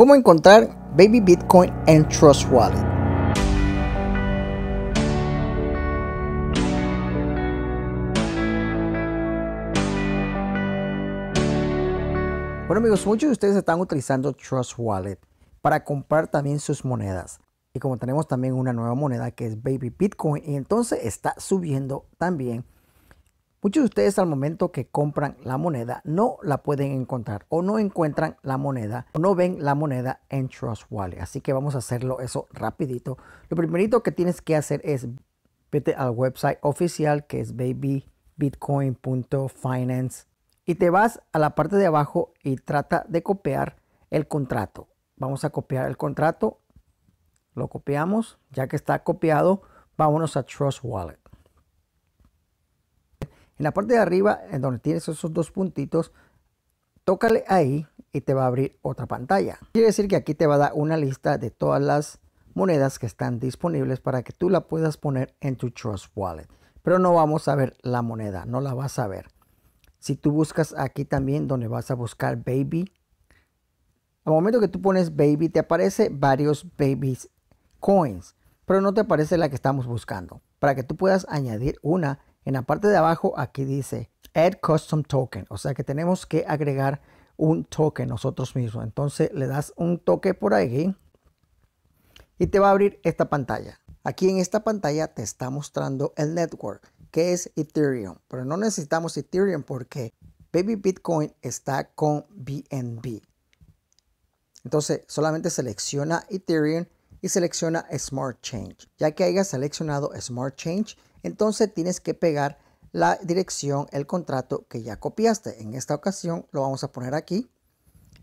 cómo encontrar Baby Bitcoin en Trust Wallet. Bueno amigos, muchos de ustedes están utilizando Trust Wallet para comprar también sus monedas. Y como tenemos también una nueva moneda que es Baby Bitcoin y entonces está subiendo también Muchos de ustedes al momento que compran la moneda no la pueden encontrar o no encuentran la moneda o no ven la moneda en Trust Wallet. Así que vamos a hacerlo eso rapidito. Lo primerito que tienes que hacer es vete al website oficial que es babybitcoin.finance y te vas a la parte de abajo y trata de copiar el contrato. Vamos a copiar el contrato. Lo copiamos. Ya que está copiado, vámonos a Trust Wallet. En la parte de arriba, en donde tienes esos dos puntitos, tócale ahí y te va a abrir otra pantalla. Quiere decir que aquí te va a dar una lista de todas las monedas que están disponibles para que tú la puedas poner en tu Trust Wallet. Pero no vamos a ver la moneda, no la vas a ver. Si tú buscas aquí también donde vas a buscar Baby, al momento que tú pones Baby te aparece varios Baby Coins, pero no te aparece la que estamos buscando. Para que tú puedas añadir una, en la parte de abajo aquí dice Add Custom Token, o sea que tenemos que agregar un token nosotros mismos. Entonces le das un toque por ahí y te va a abrir esta pantalla. Aquí en esta pantalla te está mostrando el network, que es Ethereum. Pero no necesitamos Ethereum porque Baby Bitcoin está con BNB. Entonces solamente selecciona Ethereum y selecciona Smart Change. Ya que hayas seleccionado Smart Change, entonces tienes que pegar la dirección, el contrato que ya copiaste. En esta ocasión lo vamos a poner aquí.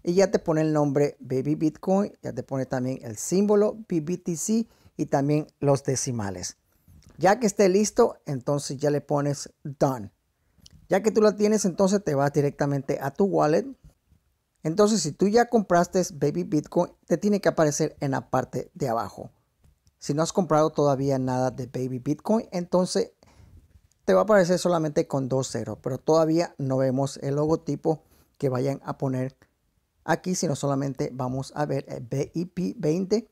Y ya te pone el nombre Baby Bitcoin, ya te pone también el símbolo BBTC y también los decimales. Ya que esté listo, entonces ya le pones Done. Ya que tú lo tienes, entonces te vas directamente a tu wallet. Entonces, si tú ya compraste Baby Bitcoin, te tiene que aparecer en la parte de abajo. Si no has comprado todavía nada de Baby Bitcoin, entonces te va a aparecer solamente con dos ceros, pero todavía no vemos el logotipo que vayan a poner aquí, sino solamente vamos a ver el BIP20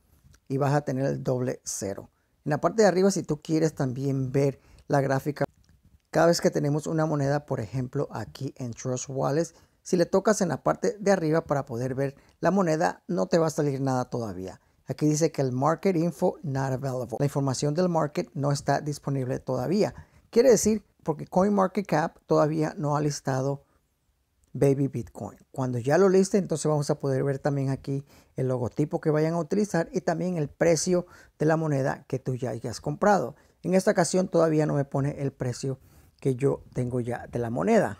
y vas a tener el doble cero. En la parte de arriba, si tú quieres también ver la gráfica, cada vez que tenemos una moneda, por ejemplo, aquí en Trust Wallet, si le tocas en la parte de arriba para poder ver la moneda, no te va a salir nada todavía. Aquí dice que el market info not available. La información del market no está disponible todavía. Quiere decir, porque CoinMarketCap todavía no ha listado Baby Bitcoin. Cuando ya lo liste, entonces vamos a poder ver también aquí el logotipo que vayan a utilizar y también el precio de la moneda que tú ya hayas comprado. En esta ocasión todavía no me pone el precio que yo tengo ya de la moneda.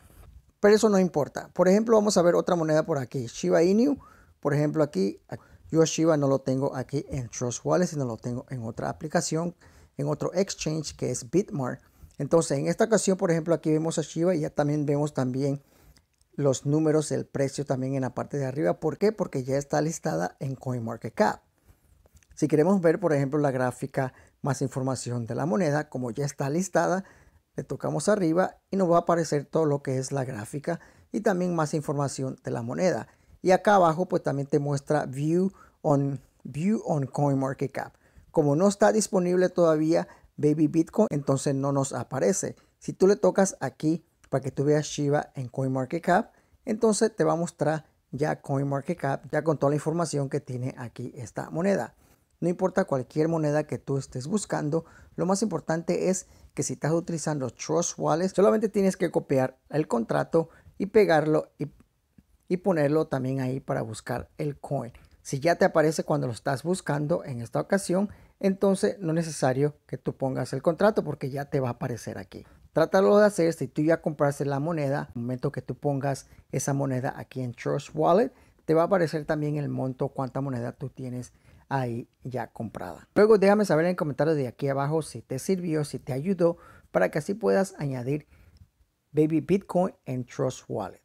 Pero eso no importa. Por ejemplo, vamos a ver otra moneda por aquí. Shiba Inu, por ejemplo, aquí yo a Shiba no lo tengo aquí en Trust Wallet, sino lo tengo en otra aplicación, en otro exchange que es Bitmart. Entonces, en esta ocasión, por ejemplo, aquí vemos a Shiba y ya también vemos también los números, el precio también en la parte de arriba. ¿Por qué? Porque ya está listada en CoinMarketCap. Si queremos ver, por ejemplo, la gráfica, más información de la moneda, como ya está listada, le tocamos arriba y nos va a aparecer todo lo que es la gráfica y también más información de la moneda. Y acá abajo pues también te muestra View on, view on CoinMarketCap. Como no está disponible todavía Baby Bitcoin, entonces no nos aparece. Si tú le tocas aquí para que tú veas Shiba en CoinMarketCap, entonces te va a mostrar ya CoinMarketCap, ya con toda la información que tiene aquí esta moneda. No importa cualquier moneda que tú estés buscando, lo más importante es que si estás utilizando Trust Wallet, solamente tienes que copiar el contrato y pegarlo y y ponerlo también ahí para buscar el coin. Si ya te aparece cuando lo estás buscando en esta ocasión, entonces no es necesario que tú pongas el contrato porque ya te va a aparecer aquí. Trátalo de hacer si tú ya compraste la moneda, momento que tú pongas esa moneda aquí en Trust Wallet, te va a aparecer también el monto, cuánta moneda tú tienes ahí ya comprada. Luego déjame saber en comentarios de aquí abajo si te sirvió, si te ayudó, para que así puedas añadir Baby Bitcoin en Trust Wallet.